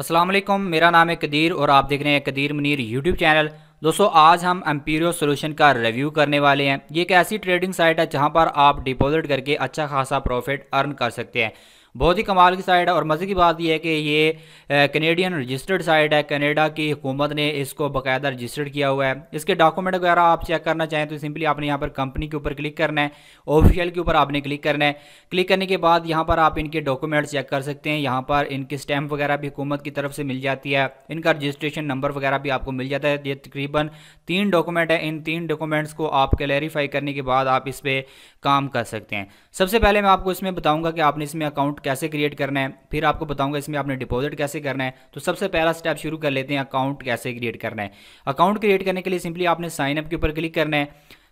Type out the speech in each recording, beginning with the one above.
असलम मेरा नाम है कदीर और आप देख रहे हैं कदीर मुनीर यूट्यूब चैनल दोस्तों आज हम एम्पीरियो सोल्यूशन का रिव्यू करने वाले हैं ये एक ऐसी ट्रेडिंग साइट है जहां पर आप डिपॉजिट करके अच्छा खासा प्रॉफिट अर्न कर सकते हैं बहुत ही कमाल की साइट है और मज़े की बात यह है कि ये कनेडियन रजिस्टर्ड साइट है कनेडा की हुकूमत ने इसको बाकायदा रजिस्टर्ड किया हुआ है इसके डॉक्यूमेंट वगैरह आप चेक करना चाहें तो सिंपली आपने यहाँ पर कंपनी के ऊपर क्लिक करना है ऑफिशियल के ऊपर आपने क्लिक करना है क्लिक करने के बाद यहाँ पर आप इनके डॉक्यूमेंट चेक कर सकते हैं यहाँ पर इनकी स्टैम्प वगैरह भी हुकूमत की तरफ से मिल जाती है इनका रजिस्ट्रेशन नंबर वगैरह भी आपको मिल जाता है ये तकरीबन तीन डॉक्यूमेंट है इन तीन डॉक्यूमेंट्स को आप क्लैरिफाई करने के बाद आप इस पर काम कर सकते हैं सबसे पहले मैं आपको इसमें बताऊँगा कि आपने इसमें अकाउंट कैसे क्रिएट करना है फिर आपको बताऊंगा इसमें आपने डिपॉजिट कैसे करना है तो सबसे पहला स्टेप शुरू कर लेते हैं अकाउंट कैसे क्रिएट करना है अकाउंट क्रिएट करने के लिए सिंपली आपने साइनअप के ऊपर क्लिक करना है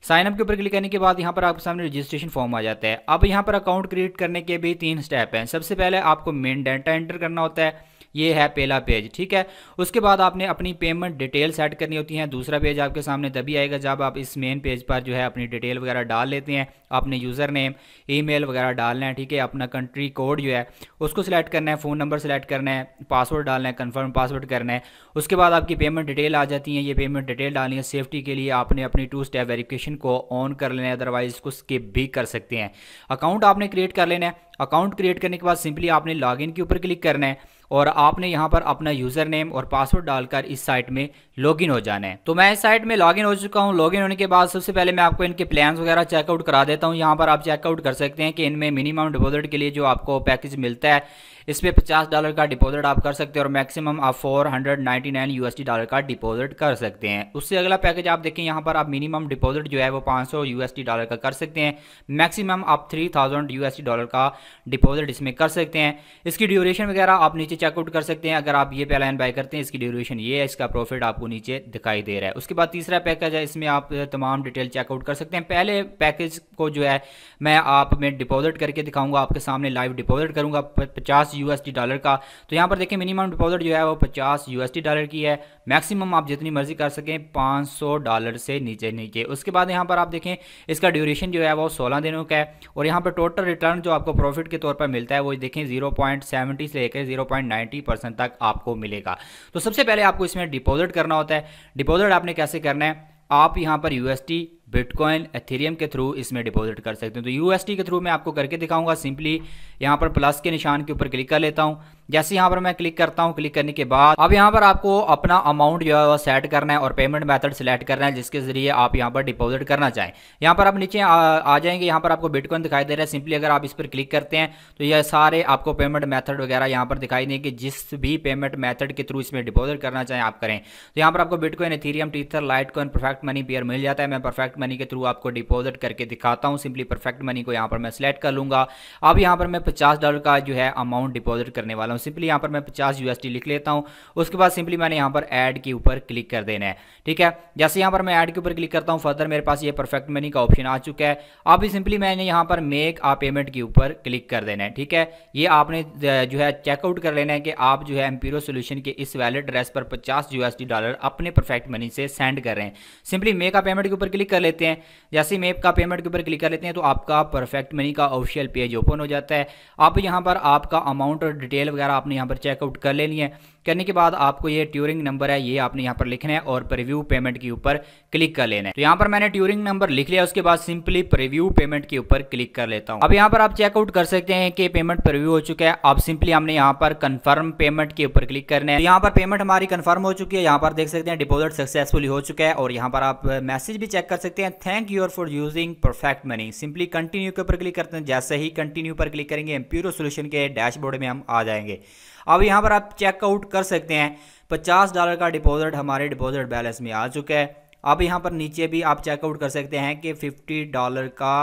साइनअप के ऊपर क्लिक करने के बाद यहाँ पर आपके सामने रजिस्ट्रेशन फॉर्म आ जाता है अब यहाँ पर अकाउंट क्रिएट करने के भी तीन स्टेप हैं सबसे पहले आपको मेन डाटा एंटर करना होता है ये है पहला पेज ठीक है उसके बाद आपने अपनी पेमेंट डिटेल सेट करनी होती है दूसरा पेज आपके सामने तभी आएगा जब आप इस मेन पेज पर जो है अपनी डिटेल वगैरह डाल लेते हैं अपने यूज़र नेम ईमेल वगैरह डालना है ठीक है अपना कंट्री कोड जो है उसको सिलेक्ट करना है फ़ोन नंबर सेलेक्ट करना है पासवर्ड डालना है कन्फर्म पासवर्ड करना है उसके बाद आपकी पेमेंट डिटेल आ जाती है ये पेमेंट डिटेल डालनी है सेफ्टी के लिए आपने अपनी टू स्टेप वेरिफिकेशन को ऑन कर लेना है अदरवाइज इसको स्किप भी कर सकते हैं अकाउंट आपने क्रिएट कर लेना है अकाउंट क्रिएट करने के बाद सिंपली आपने इन के ऊपर क्लिक करना है और आपने यहाँ पर अपना यूज़र नेम और पासवर्ड डालकर इस साइट में लॉगिन हो जाना है तो मैं इस साइट में लॉगिन हो चुका हूँ लॉगिन होने के बाद सबसे पहले मैं आपको इनके प्लान वगैरह चेकआउट करा देता हूँ यहाँ पर आप चेकआउट कर सकते हैं कि इनमें मिनिमम डिपोजिट के लिए जो आपको पैकेज मिलता है इस पर पचास डॉलर का डिपॉजिट आप कर सकते हैं और मैक्सिमम आप four hundred ninety nine dollar का डिपॉजिट कर सकते हैं उससे अगला पैकेज आप देखें यहाँ पर आप मिनिमम डिपॉजिट जो है वो पाँच सौ डॉलर का कर सकते हैं मैक्सिमम आप थ्री थाउजेंड डॉलर का डिपॉजिट इसमें कर सकते हैं इसकी ड्यूरेशन वगैरह आप नीचे चेकआउट कर सकते हैं अगर आप ये पहला बाय करते हैं इसकी ड्यूरेशन ये है इसका प्रॉफिट आपको नीचे दिखाई दे रहा है उसके बाद तीसरा पैकेज है इसमें आप तमाम डिटेल चेकआउट कर सकते हैं पहले पैकेज को जो है मैं आप में डिपॉजिट करके दिखाऊंगा आपके सामने लाइव डिपॉजिट करूंगा पचास यूएसडी डॉलर का तो यहाँ पर देखें मिनिमम डिपॉजिट जो है वो पचास यूएसडी डॉलर की है मैक्सिमम आप जितनी मर्जी कर सकें पाँच सौ डॉलर से नीचे नीचे उसके बाद यहाँ पर आप देखें इसका ड्यूरेशन जो है वो सोलह दिनों का है और यहाँ पर टोटल रिटर्न जो आपको प्रॉफिट के तौर पर मिलता है वो देखें जीरो पॉइंट सेवेंटी से लेकर जीरो पॉइंट नाइन्टी परसेंट तक आपको मिलेगा तो सबसे पहले आपको इसमें डिपॉजिट करना होता है डिपॉजिट आपने कैसे करना है आप यहां पर यूएसटी बिटकॉइन एथेरियम के थ्रू इसमें डिपॉजिट कर सकते हैं तो यूएसटी के थ्रू मैं आपको करके दिखाऊंगा सिंपली यहाँ पर प्लस के निशान के ऊपर क्लिक कर लेता हूँ जैसे यहाँ पर मैं क्लिक करता हूँ क्लिक करने के बाद अब यहाँ पर आपको अपना अमाउंट जो है वो सेट करना है और पेमेंट मेथड सेलेक्ट करना है जिसके जरिए आप यहाँ पर डिपॉजिट करना चाहें यहाँ पर आप नीचे आ, आ जाएंगे यहाँ पर आपको बिटकॉइन दिखाई दे रहा है सिंपली अगर आप इस पर क्लिक करते हैं तो यह सारे आपको पेमेंट मैथड वगैरह यहाँ पर दिखाई देंगे जिस भी पेमेंट मैथड के थ्रू इसमें डिपोजिट करना चाहें आप करें तो यहाँ पर आपको bitcoin ethereum tether litecoin perfect money Payeer मिल जाता है मैं परफेक्ट मनी के थ्रू आपको डिपोजिट करके दिखाता हूँ सिंपली परफेक्ट मनी को यहाँ पर मैं सिलेक्ट कर लूँगा अब यहाँ पर मैं पचास डॉलर का जो है अमाउंट डिपोजिट करने वाला हूँ सिंपली यहाँ पर मैं पचास यू लिख लेता हूँ उसके बाद सिंपली मैंने यहाँ पर ऐड के ऊपर क्लिक कर देना है ठीक है जैसे यहाँ पर मैं ऐड के ऊपर क्लिक करता हूँ फर्दर मेरे पास ये परफेक्ट मनी का ऑप्शन आ चुका है अभी सिंपली मैंने यहाँ पर मेक आ पेमेंट के ऊपर क्लिक कर देना है ठीक है ये आपने जो है चेकआउट कर लेना है कि आप जो है एम्पीरो सोल्यूशन के इस वैलेट ड्रेस पर पचास यू डॉलर अपने परफेक्ट मनी से सेंड कर रहे हैं सिंपली मेक आ पेमेंट के ऊपर क्लिक कर लेते हैं जैसे मेक का पेमेंट के ऊपर क्लिक कर लेते हैं तो आपका परफेक्ट मनी का ऑफिशियल पेज ओपन हो जाता है अब यहाँ पर आपका अमाउंट और डिटेल वगैरह आपने यहाँ पर चेकआउट कर लेनी है करने के बाद आपको ये ट्यूरिंग नंबर है ये आपने यहाँ पर लिखना है और प्रिव्यू पेमेंट के ऊपर क्लिक कर लेना है तो यहाँ पर मैंने ट्यूरिंग नंबर लिख लिया उसके बाद सिंपली प्रिव्यू पेमेंट के ऊपर क्लिक कर लेता हूँ अब यहाँ पर आप चेकआउट कर सकते हैं कि पेमेंट प्रिव्यू हो चुका है अब सिंपली हमने यहाँ पर कन्फर्म पेमेंट के ऊपर क्लिक करना है तो यहाँ पर पेमेंट हमारी कन्फर्म हो चुकी है यहाँ पर देख सकते हैं डिपोजिट सक्सेसफुल हो चुका है और यहाँ पर आप मैसेज भी चेक कर सकते हैं thank you for using perfect money simply continue के ऊपर क्लिक करते हैं जैसे ही कंटिन्यू पर क्लिक करेंगे एम्प्यूरो सोल्यूशन के डैशबोर्ड में हम आ जाएंगे जाएंगे अब यहाँ पर आप चेकआउट कर सकते हैं पचास डॉलर का डिपॉजिट हमारे डिपॉजिट बैलेंस में आ चुका है अब यहाँ पर नीचे भी आप चेकआउट कर सकते हैं कि फिफ्टी डॉलर का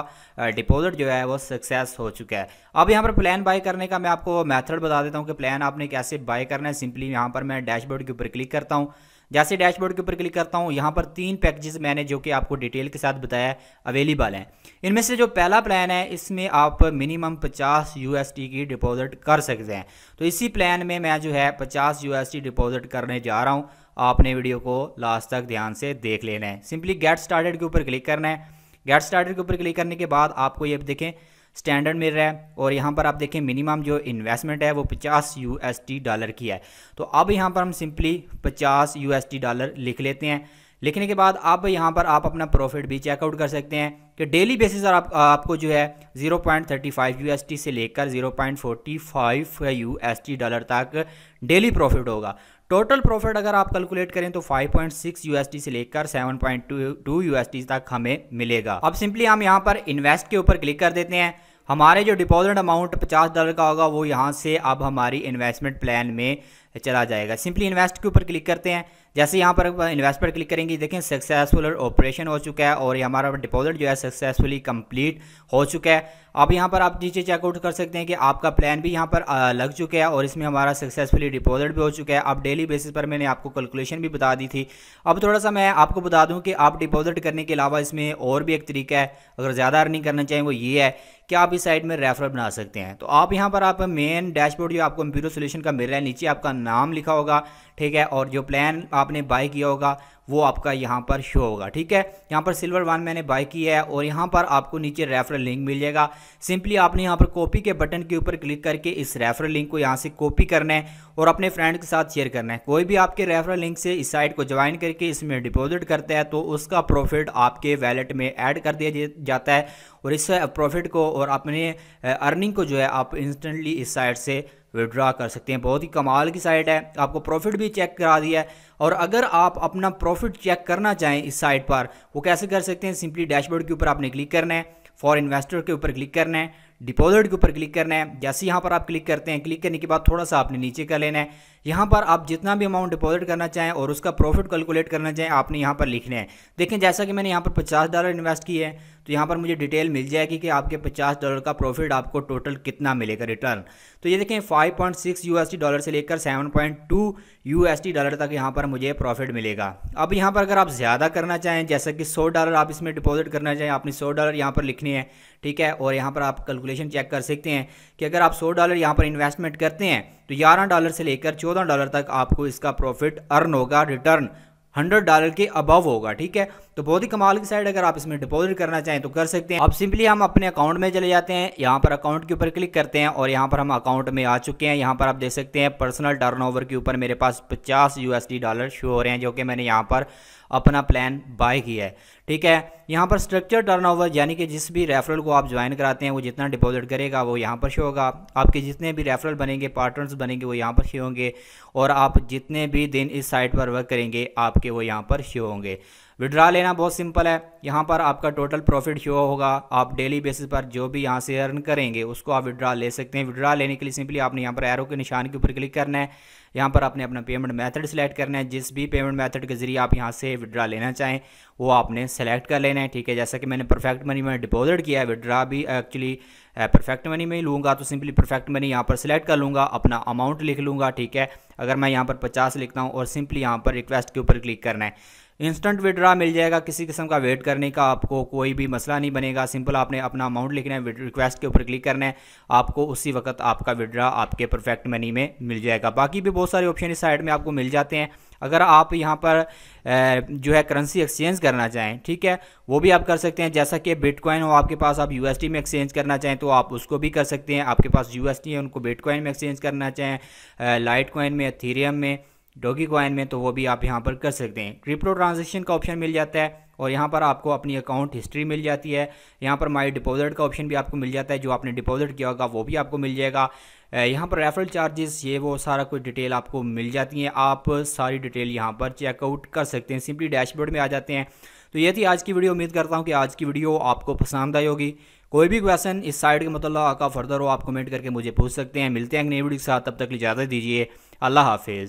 डिपॉजिट जो है वो सक्सेस हो चुका है अब यहाँ पर प्लान बाय करने का मैं आपको मेथड बता देता हूँ कि प्लान आपने कैसे बाय करना है सिंपली यहाँ पर मैं डैशबोर्ड के ऊपर क्लिक करता हूँ जैसे डैशबोर्ड के ऊपर क्लिक करता हूँ यहाँ पर तीन पैकेजेस मैंने जो कि आपको डिटेल के साथ बताया अवेलेबल हैं इनमें से जो पहला प्लान है इसमें आप मिनिमम 50 यूएसडी की डिपॉजिट कर सकते हैं तो इसी प्लान में मैं जो है 50 यूएसडी डिपॉजिट करने जा रहा हूँ आपने वीडियो को लास्ट तक ध्यान से देख लेना है सिंपली गेट स्टार्टेड के ऊपर क्लिक करना है गेट स्टार्टेड के ऊपर क्लिक करने के बाद आपको ये देखें स्टैंडर्ड मिल रहा है और यहाँ पर आप देखें मिनिमम जो इन्वेस्टमेंट है वो 50 यूएसडी डॉलर की है तो अब यहाँ पर हम सिंपली 50 यूएसडी डॉलर लिख लेते हैं लिखने के बाद अब यहाँ पर आप अपना प्रॉफिट भी चेकआउट कर सकते हैं कि डेली बेसिस पर आप, आपको जो है 0.35 यूएसटी से लेकर 0.45 यूएसटी डॉलर तक डेली प्रॉफिट होगा टोटल प्रॉफिट अगर आप कैलकुलेट करें तो 5.6 यूएसटी से लेकर 7.2 यूएसटी तक हमें मिलेगा अब सिंपली हम यहाँ पर इन्वेस्ट के ऊपर क्लिक कर देते हैं हमारे जो डिपॉजिट अमाउंट पचास डॉलर का होगा वो यहाँ से अब हमारी इन्वेस्टमेंट प्लान में चला जाएगा सिंपली इन्वेस्ट के ऊपर क्लिक करते हैं जैसे यहाँ पर इन्वेस्ट पर क्लिक करेंगे देखें सक्सेसफुल ऑपरेशन हो चुका है और हमारा डिपॉजिट जो है सक्सेसफुली कंप्लीट हो चुका है अब यहाँ पर आप नीचे चेकआउट कर सकते हैं कि आपका प्लान भी यहाँ पर लग चुका है और इसमें हमारा सक्सेसफुली डिपॉजिट भी हो चुका है अब डेली बेसिस पर मैंने आपको कैलकुलेशन भी बता दी थी अब थोड़ा सा मैं आपको बता दूँ कि आप डिपॉजिट करने के अलावा इसमें और भी एक तरीका है अगर ज़्यादा अर्निंग करना चाहें वो ये है कि आप इस साइड में रेफरल बना सकते हैं तो आप यहाँ पर आप मेन डैशबोर्ड जो आपको कंप्यूटर सोल्यूशन का मिल रहा है नीचे आपका नाम लिखा होगा ठीक है और जो प्लान आप आपने बाय किया होगा वो आपका यहाँ पर शो होगा ठीक है यहाँ पर सिल्वर वन मैंने बाय किया है और यहाँ पर आपको नीचे रेफरल लिंक मिल जाएगा सिंपली आपने यहाँ पर कॉपी के बटन के ऊपर क्लिक करके इस रेफरल लिंक को यहाँ से कॉपी करना है और अपने फ्रेंड के साथ शेयर करना है कोई भी आपके रेफरल लिंक से इस साइट को ज्वाइन करके इसमें डिपॉजिट करता है तो उसका प्रॉफिट आपके वैलेट में ऐड कर दिया जाता है और इस प्रॉफिट को और अपने अर्निंग को जो है आप इंस्टेंटली इस साइट से विड्रा कर सकते हैं बहुत ही कमाल की साइट है आपको प्रॉफिट भी चेक करा दिया है और अगर आप अपना प्रॉफिट चेक करना चाहें इस साइट पर वो कैसे कर सकते हैं सिंपली डैशबोर्ड के ऊपर आपने क्लिक करना है फॉर इन्वेस्टर के ऊपर क्लिक करना है डिपॉजिट के ऊपर क्लिक करना है जैसे यहाँ पर आप क्लिक करते हैं क्लिक करने के बाद थोड़ा सा आपने नीचे कर लेना है यहाँ पर आप जितना भी अमाउंट डिपॉजिट करना चाहें और उसका प्रॉफिट कैलकुलेट करना चाहें आपने यहाँ पर लिखना है देखें जैसा कि मैंने यहाँ पर पचास डॉलर इन्वेस्ट किए हैं तो यहाँ पर मुझे डिटेल मिल जाएगी कि आपके 50 डॉलर का प्रॉफिट आपको टोटल कितना मिलेगा रिटर्न तो ये देखें 5.6 यूएसडी डॉलर से लेकर 7.2 यूएसडी डॉलर तक यहाँ पर मुझे प्रॉफिट मिलेगा अब यहाँ पर अगर आप ज़्यादा करना चाहें जैसा कि सौ डॉलर आप इसमें डिपॉजिट करना चाहें आपने सौ डॉलर यहाँ पर लिखने हैं ठीक है और यहाँ पर आप कैलकुलेशन चेक कर सकते हैं कि अगर आप सौ डॉलर यहाँ पर इन्वेस्टमेंट करते हैं तो ग्यारह डॉलर से लेकर चौदह डॉलर तक आपको इसका प्रॉफिट अर्न होगा रिटर्न हंड्रेड डॉलर के अबव होगा ठीक है तो बहुत ही कमाल की साइड अगर आप इसमें डिपॉजिट करना चाहें तो कर सकते हैं अब सिंपली हम अपने अकाउंट में चले जाते हैं यहाँ पर अकाउंट के ऊपर क्लिक करते हैं और यहाँ पर हम अकाउंट में आ चुके हैं यहाँ पर आप देख सकते हैं पर्सनल टर्न के ऊपर मेरे पास पचास यूएसडी डॉलर शो हो रहे हैं जो कि मैंने यहाँ पर अपना प्लान बाय किया है ठीक है यहाँ पर स्ट्रक्चर टर्नओवर यानी कि जिस भी रेफरल को आप ज्वाइन कराते हैं वो जितना डिपॉजिट करेगा वो यहाँ पर शो होगा आपके जितने भी रेफरल बनेंगे पार्टनर्स बनेंगे वो यहाँ पर शो होंगे और आप जितने भी दिन इस साइट पर वर्क करेंगे आपके वो यहाँ पर शो होंगे विड्रा लेना बहुत सिंपल है यहाँ पर आपका टोटल प्रॉफिट शो होगा आप डेली बेसिस पर जो भी यहाँ से अर्न करेंगे उसको आप विड्रा ले सकते हैं विड्रा लेने के लिए सिंपली आपने यहाँ पर एरो के निशान के ऊपर क्लिक करना है यहाँ पर आपने अपना पेमेंट मेथड सेलेक्ट करना है जिस भी पेमेंट मेथड के जरिए आप यहाँ से विड्रा लेना चाहें वो आपने सेलेक्ट कर लेना है ठीक है जैसा कि मैंने परफेक्ट मनी में डिपॉजिट किया है विड्रा भी एक्चुअली परफेक्ट मनी में ही लूँगा तो सिंपली परफेक्ट मनी यहाँ पर सिलेक्ट कर लूँगा अपना अमाउंट लिख लूँगा ठीक है अगर मैं यहाँ पर पचास लिखता हूँ और सिंपली यहाँ पर रिक्वेस्ट के ऊपर क्लिक करना है इंस्टेंट विड्रा मिल जाएगा किसी किस्म का वेट करने का आपको कोई भी मसला नहीं बनेगा सिंपल आपने अपना अमाउंट लिखना है रिक्वेस्ट के ऊपर क्लिक करना है आपको उसी वक्त आपका विड्रा आपके परफेक्ट मनी में मिल जाएगा बाकी भी बहुत सारे ऑप्शन इस साइड में आपको मिल जाते हैं अगर आप यहाँ पर जो है करेंसी एक्सचेंज करना चाहें ठीक है वो भी आप कर सकते हैं जैसा कि बिटकॉइन हो आपके पास आप यूएसडी में एक्सचेंज करना चाहें तो आप उसको भी कर सकते हैं आपके पास यूएसडी है उनको बिटकॉइन में एक्सचेंज करना चाहें लाइट कॉइन में थीरियम में डोगी क्वाइन में तो वो भी आप यहाँ पर कर सकते हैं क्रिप्टो ट्रांजेक्शन का ऑप्शन मिल जाता है और यहाँ पर आपको अपनी अकाउंट हिस्ट्री मिल जाती है यहाँ पर माई डिपॉजिट का ऑप्शन भी आपको मिल जाता है जो आपने डिपॉजिट किया होगा वो भी आपको मिल जाएगा यहाँ पर रेफरल चार्जेस ये वो सारा कुछ डिटेल आपको मिल जाती है आप सारी डिटेल यहाँ पर चेकआउट कर सकते हैं सिंपली डैशबोर्ड में आ जाते हैं तो ये थी आज की वीडियो उम्मीद करता हूँ कि आज की वीडियो आपको पसंद आई होगी कोई भी क्वेश्चन इस साइड के मतलब आका फर्दर हो आप कमेंट करके मुझे पूछ सकते हैं मिलते हैं नई वीडियो के साथ तब तक इजाज़त दीजिए अल्लाह हाफिज़